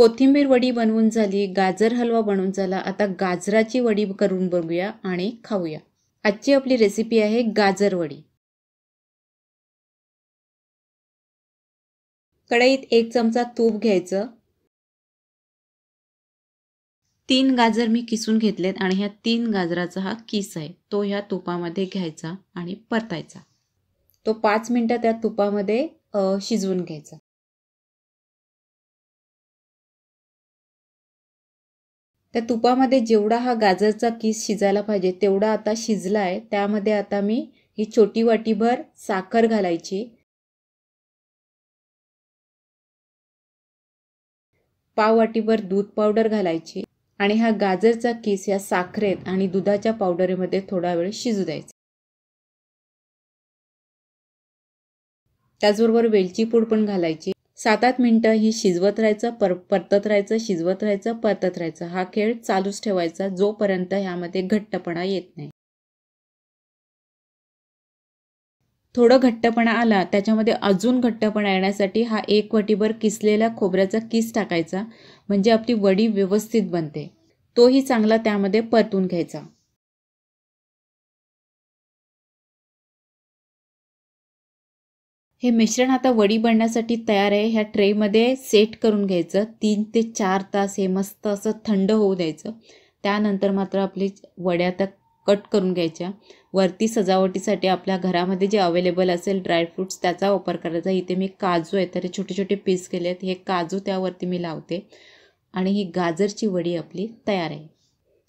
कोथिंबीर वडी बनवून झाली गाजर हलवा बनवून झाला आता गाजराची वडी करून बघूया आणि खाऊया आजची आपली रेसिपी आहे गाजर वडी कढईत एक चमचा तूप घ्यायचं तीन गाजर मी किसून घेतलेत आणि ह्या तीन गाजराचा हा किस आहे तो ह्या तुपामध्ये घ्यायचा आणि परतायचा तो पाच मिनटं त्या तुपामध्ये शिजवून घ्यायचा त्या तुपामध्ये जेवढा हा गाजरचा किस शिजायला पाहिजे तेवढा आता शिजला आहे त्यामध्ये आता मी ही छोटी वाटीभर साखर घालायची पाव वाटीभर दूध पावडर घालायची आणि हा गाजरचा किस या साखरेत आणि दुधाच्या पावडरमध्ये थोडा वेळ शिजू द्यायचा त्याचबरोबर वेलची पूड पण घालायची सात आठ मिनटं ही शिजवत राहायचं पर परतत राहायचं शिजवत राहायचं परतत राहायचं हा खेळ चालूच ठेवायचा जोपर्यंत ह्यामध्ये घट्टपणा येत नाही थोडं घट्टपणा आला त्याच्यामध्ये अजून घट्टपणा येण्यासाठी हा एक वटीभर किसलेला खोबऱ्याचा किस टाकायचा म्हणजे आपली वडी व्यवस्थित बनते तोही चांगला त्यामध्ये परतून घ्यायचा हे मिश्रण आता वडी बनण्यासाठी तयार आहे ह्या ट्रेमध्ये सेट करून घ्यायचं तीन ते चार तास हे मस्त असं थंड होऊ द्यायचं त्यानंतर मात्र आपली वड्या आता कट करून घ्यायच्या वरती सजावटीसाठी आपल्या घरामध्ये जे अवेलेबल असेल ड्रायफ्रूट्स त्याचा वापर करायचा इथे मी काजू आहे तर छोटे छोटे पीस केले आहेत हे काजू त्यावरती मी लावते आणि ही गाजरची वडी आपली तयार आहे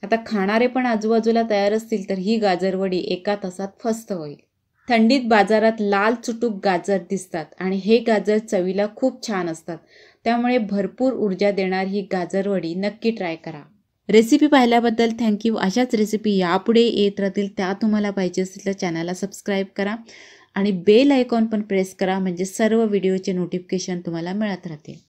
आता खाणारे पण आजूबाजूला तयार असतील तर ही गाजरवडी एका तासात फस्त होईल थंडीत बाजारात लाल चुटूक गाजर दिसतात आणि हे गाजर चवीला खूप छान असतात त्यामुळे भरपूर ऊर्जा देणारी ही गाजरवडी नक्की ट्राय करा रेसिपी पाहिल्याबद्दल थँक्यू अशाच रेसिपी यापुढे येत राहतील त्या तुम्हाला पाहिजे असतील तर चॅनलला सबस्क्राईब करा आणि बेल आयकॉन पण प्रेस करा म्हणजे सर्व व्हिडिओचे नोटिफिकेशन तुम्हाला मिळत राहतील